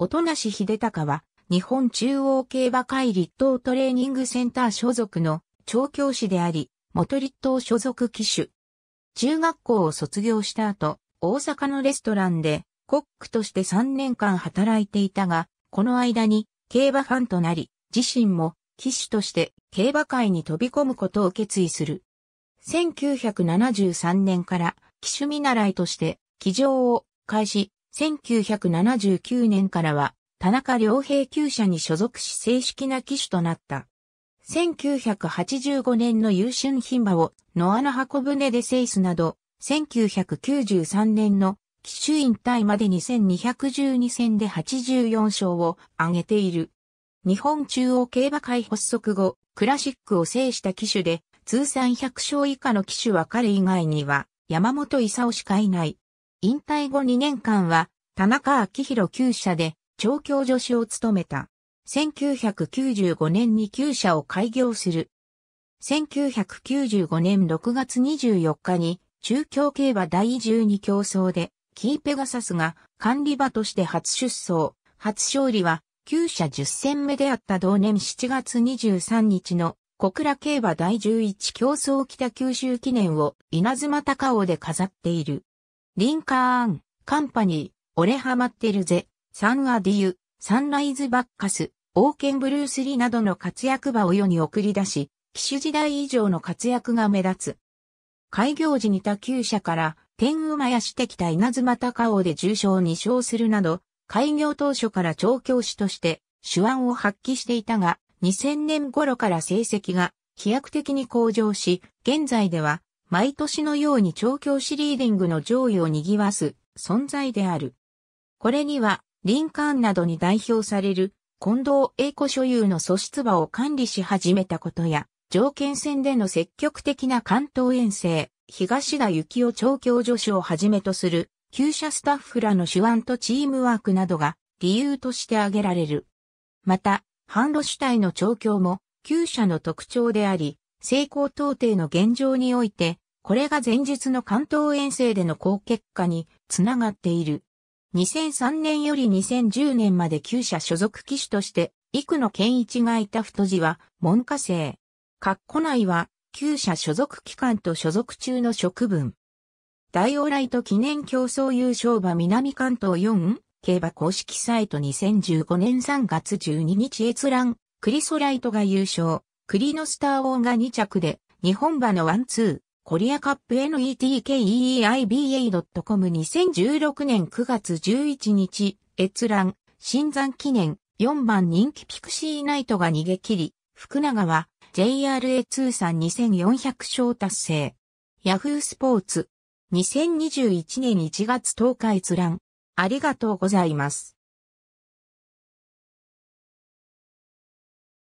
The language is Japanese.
音無秀隆は、日本中央競馬会立東トレーニングセンター所属の調教師であり、元立東所属騎手。中学校を卒業した後、大阪のレストランでコックとして3年間働いていたが、この間に競馬ファンとなり、自身も騎手として競馬会に飛び込むことを決意する。1973年から騎手見習いとして騎乗を開始、1979年からは、田中良平厩舎に所属し正式な騎手となった。1985年の優春牝馬を野穴箱舟で制すなど、1993年の騎手引退まで2212戦で84勝を挙げている。日本中央競馬会発足後、クラシックを制した騎手で、通算100勝以下の騎手は彼以外には、山本勲しかいない。引退後2年間は、田中昭弘旧社で、調教助手を務めた。1995年に旧社を開業する。1995年6月24日に、中京競馬第12競争で、キーペガサスが管理馬として初出走、初勝利は、旧社10戦目であった同年7月23日の小倉競馬第11競争北九州記念を稲妻高尾で飾っている。リンカーン、カンパニー、俺ハマってるぜ、サンアディユ、サンライズバッカス、オーケンブルースリなどの活躍場を世に送り出し、騎手時代以上の活躍が目立つ。開業時に他厩舎から天馬やしてきた稲妻高尾で重賞2勝するなど、開業当初から調教師として手腕を発揮していたが、2000年頃から成績が飛躍的に向上し、現在では毎年のように調教師リーディングの上位を賑わす存在である。これには、リンカーンなどに代表される近藤栄子所有の素質馬を管理し始めたことや、条件戦での積極的な関東遠征、東田幸雄調教助手をはじめとする、旧社スタッフらの手腕とチームワークなどが理由として挙げられる。また、販路主体の調教も、旧社の特徴であり、成功到底の現状において、これが前述の関東遠征での好結果につながっている。2003年より2010年まで旧社所属機種として、幾野健一がいた太字は、門下生。括弧内は、旧社所属機関と所属中の職分。大オライト記念競争優勝馬南関東4競馬公式サイト2015年3月12日閲覧、クリソライトが優勝。クリノスター王が2着で、日本馬のワンツー、コリアカップ NETKEEIBA.com2016 年9月11日、閲覧、新山記念、4番人気ピクシーナイトが逃げ切り、福永は JRA 通算2400勝達成。ヤフースポーツ、2021年1月10日閲覧。ありがとうございます。